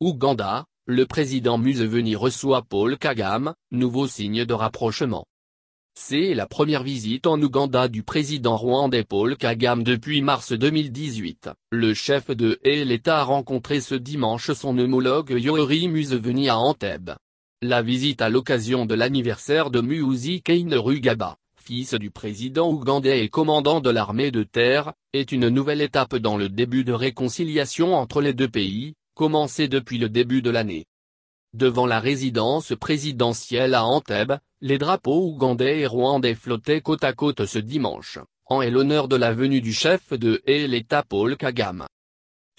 Ouganda, le président Museveni reçoit Paul Kagame, nouveau signe de rapprochement. C'est la première visite en Ouganda du président rwandais Paul Kagame depuis mars 2018. Le chef de l'État a rencontré ce dimanche son homologue Yoweri Museveni à Entebbe. La visite à l'occasion de l'anniversaire de Muuzi Rugaba, fils du président ougandais et commandant de l'armée de terre, est une nouvelle étape dans le début de réconciliation entre les deux pays, commencé depuis le début de l'année. Devant la résidence présidentielle à Entebbe, les drapeaux ougandais et rwandais flottaient côte à côte ce dimanche, en l'honneur de la venue du chef de l'État Paul Kagame.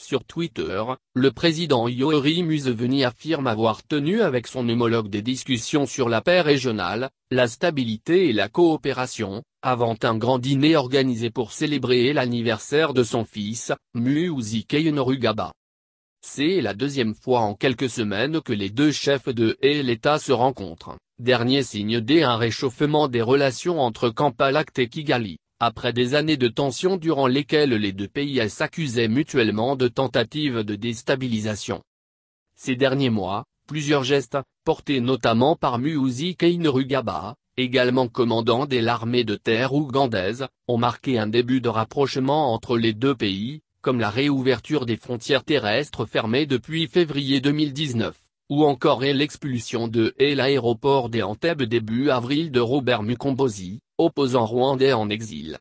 Sur Twitter, le président Yoweri Museveni affirme avoir tenu avec son homologue des discussions sur la paix régionale, la stabilité et la coopération, avant un grand dîner organisé pour célébrer l'anniversaire de son fils, Muuzike Norugaba. C'est la deuxième fois en quelques semaines que les deux chefs de et l'État se rencontrent, dernier signe d'un réchauffement des relations entre Kampala et Kigali, après des années de tensions durant lesquelles les deux pays s'accusaient mutuellement de tentatives de déstabilisation. Ces derniers mois, plusieurs gestes, portés notamment par Muhoozi Kainerugaba, également commandant de l'armée de terre ougandaise, ont marqué un début de rapprochement entre les deux pays, comme la réouverture des frontières terrestres fermées depuis février 2019, ou encore et l'expulsion de et l'aéroport des début avril de Robert Mukombozi, opposant rwandais en exil.